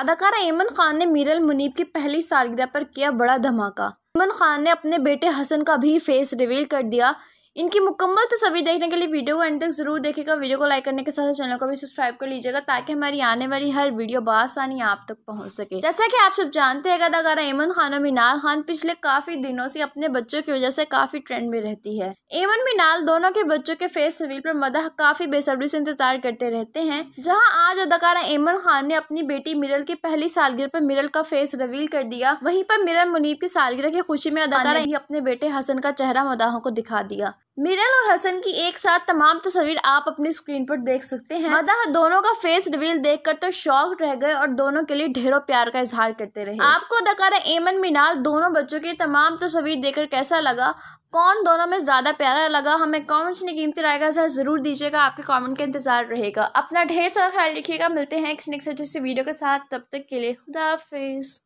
अदाकारा ऐमन खान ने मीरल मुनीब की पहली सालगिरह पर किया बड़ा धमाका ऐमन खान ने अपने बेटे हसन का भी फेस रिवील कर दिया इनकी मुकम्मल तस्वीर देखने के लिए वीडियो को एंड तक ज़रूर देखेगा वीडियो को लाइक करने के साथ चैनल को भी सब्सक्राइब कर लीजिएगा ताकि हमारी आने वाली हर वीडियो बसानी आप तक पहुंच सके जैसा कि आप सब जानते हैं अदाकारा एमन खान और मीनाल खान पिछले काफ़ी दिनों से अपने बच्चों की वजह से काफ़ी ट्रेंड में रहती है एमन मीनाल दोनों के बच्चों के फेस रिवील पर मदह काफ़ी बेसब्री से इंतजार करते रहते हैं जहाँ आज अदाकारा एमन खान ने अपनी बेटी मिरल की पहली सालगिरह पर मिरल का फेस रिवील कर दिया वहीं पर मिरल मुनीब की सालगिरह की खुशी में अदाकारा ही अपने बेटे हसन का चेहरा मदाहों को दिखा दिया मिरल और हसन की एक साथ तमाम तस्वीर आप अपनी स्क्रीन पर देख सकते हैं मदा दोनों का फेस रिवील देखकर तो शौक रह गए और दोनों के लिए ढेरों प्यार का इजहार करते रहे आपको अदाकारा एमन मिनाल दोनों बच्चों की तमाम तस्वीर देखकर कैसा लगा कौन दोनों में ज़्यादा प्यारा लगा हमें कमेंट्स ने कीमती राय का ज़रूर दीजिएगा आपके कॉमेंट का इंतजार रहेगा अपना ढेर सारा ख्याल रखिएगा मिलते हैं वीडियो के साथ तब तक के लिए खुदाफिज